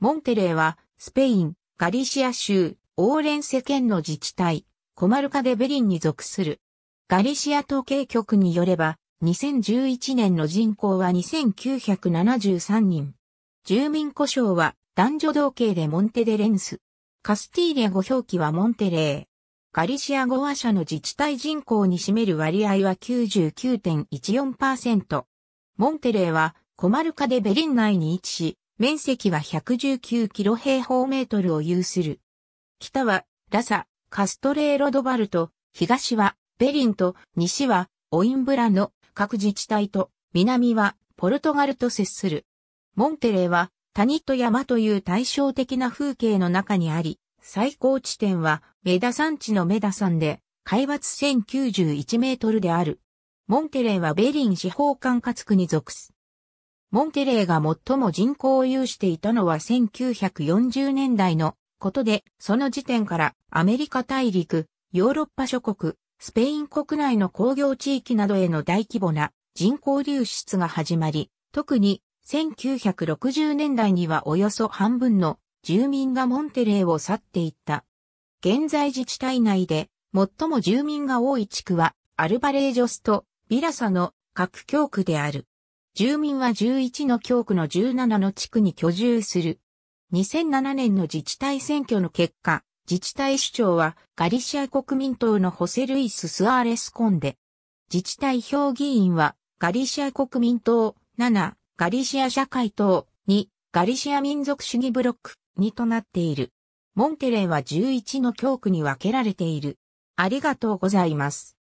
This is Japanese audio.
モンテレーは、スペイン、ガリシア州、オーレンセ県の自治体、コマルカデベリンに属する。ガリシア統計局によれば、2011年の人口は2973人。住民故障は男女同系でモンテデレンス。カスティーリア語表記はモンテレー。ガリシア語話者の自治体人口に占める割合は99.14%。モンテレーはコマルカデベリン内に位置し、面積は119キロ平方メートルを有する。北はラサ、カストレーロドバルト、東はベリンと西はオインブラの各自治体と南はポルトガルと接する。モンテレーは谷と山という対照的な風景の中にあり、最高地点はメダ山地のメダ山で、海抜1091メートルである。モンテレーはベリン司法管轄区に属す。モンテレーが最も人口を有していたのは1940年代のことで、その時点からアメリカ大陸、ヨーロッパ諸国、スペイン国内の工業地域などへの大規模な人口流出が始まり、特に1960年代にはおよそ半分の住民がモンテレーを去っていった。現在自治体内で最も住民が多い地区はアルバレージョスとビラサの各教区である。住民は11の教区の17の地区に居住する。2007年の自治体選挙の結果、自治体首長はガリシア国民党のホセ・ルイス・スアーレス・コンデ。自治体評議員はガリシア国民党7、ガリシア社会党2、ガリシア民族主義ブロック2となっている。モンテレーは11の教区に分けられている。ありがとうございます。